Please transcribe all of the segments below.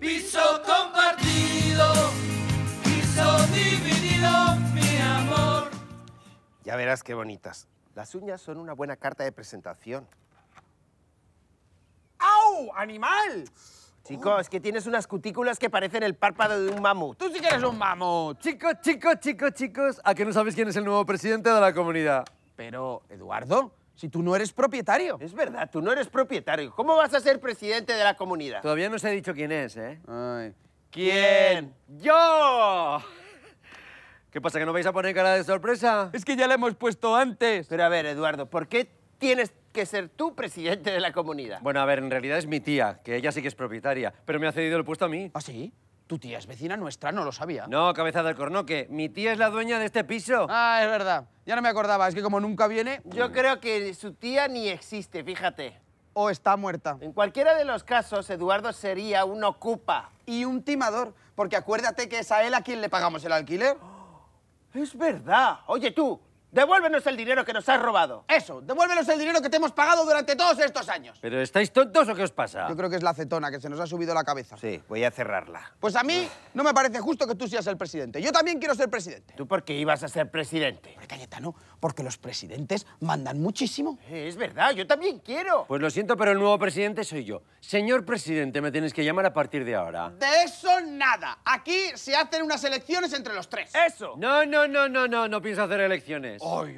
Piso compartido, piso dividido, mi amor. Ya verás qué bonitas. Las uñas son una buena carta de presentación. ¡Au! ¡Animal! Chicos, es que tienes unas cutículas que parecen el párpado de un mamut. ¡Tú sí que eres un mamut! Chicos, chicos, chicos, chicos, ¿a que no sabes quién es el nuevo presidente de la comunidad? Pero, Eduardo, si tú no eres propietario. Es verdad, tú no eres propietario. ¿Cómo vas a ser presidente de la comunidad? Todavía no se ha dicho quién es, ¿eh? Ay. ¿Quién? ¡Yo! ¿Qué pasa, que no vais a poner cara de sorpresa? Es que ya la hemos puesto antes. Pero a ver, Eduardo, ¿por qué tienes que ser tú presidente de la comunidad? Bueno, a ver, en realidad es mi tía, que ella sí que es propietaria, pero me ha cedido el puesto a mí. ¿Ah, sí? Tu tía es vecina nuestra, no lo sabía. No, cabeza del cornoque. Mi tía es la dueña de este piso. Ah, es verdad. Ya no me acordaba. Es que como nunca viene... Yo mm. creo que su tía ni existe, fíjate. O está muerta. En cualquiera de los casos, Eduardo sería un ocupa. Y un timador, porque acuérdate que es a él a quien le pagamos el alquiler. es verdad. Oye, tú, Devuélvenos el dinero que nos has robado. Eso, devuélvenos el dinero que te hemos pagado durante todos estos años. ¿Pero estáis tontos o qué os pasa? Yo creo que es la acetona que se nos ha subido la cabeza. Sí, voy a cerrarla. Pues a mí no me parece justo que tú seas el presidente. Yo también quiero ser presidente. ¿Tú por qué ibas a ser presidente? Porque ¿no? porque los presidentes mandan muchísimo. Eh, es verdad, yo también quiero. Pues lo siento, pero el nuevo presidente soy yo. Señor presidente, me tienes que llamar a partir de ahora. De eso nada. Aquí se hacen unas elecciones entre los tres. ¡Eso! No, no, no, no, no, no pienso hacer elecciones ay,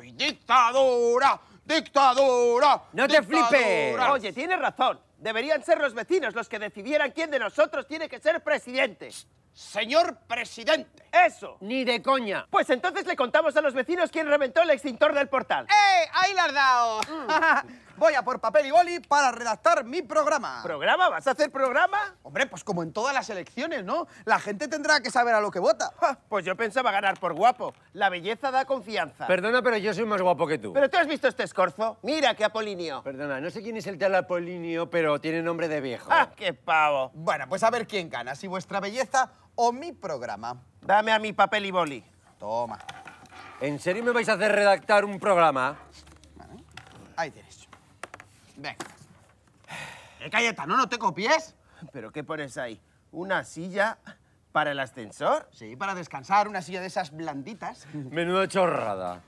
ay! ¡Dictadura! ¡Dictadura! ¡No te flipes! Oye, tienes razón. Deberían ser los vecinos los que decidieran quién de nosotros tiene que ser presidente. Señor presidente. Eso. Ni de coña. Pues entonces le contamos a los vecinos quién reventó el extintor del portal. ¡Eh! Ahí la has dado. Mm. voy a por papel y boli para redactar mi programa. ¿Programa? ¿Vas a hacer programa? Hombre, pues como en todas las elecciones, ¿no? La gente tendrá que saber a lo que vota. Ah, pues yo pensaba ganar por guapo. La belleza da confianza. Perdona, pero yo soy más guapo que tú. ¿Pero tú has visto este escorzo? Mira qué Apolinio. Perdona, no sé quién es el tal Apolinio, pero tiene nombre de viejo. ¡Ah, qué pavo! Bueno, pues a ver quién gana, si vuestra belleza o mi programa. Dame a mi papel y boli. Toma. ¿En serio me vais a hacer redactar un programa? Ahí tienes. Venga. Eh, no te copies. ¿Pero qué pones ahí? ¿Una silla para el ascensor? Sí, para descansar, una silla de esas blanditas. Menudo chorrada.